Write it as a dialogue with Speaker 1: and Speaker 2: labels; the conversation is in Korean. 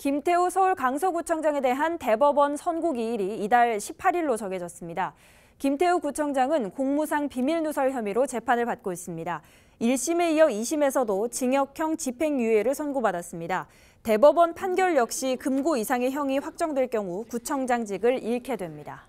Speaker 1: 김태우 서울 강서구청장에 대한 대법원 선고기일이 이달 18일로 정해졌습니다. 김태우 구청장은 공무상 비밀누설 혐의로 재판을 받고 있습니다. 1심에 이어 2심에서도 징역형 집행유예를 선고받았습니다. 대법원 판결 역시 금고 이상의 형이 확정될 경우 구청장직을 잃게 됩니다.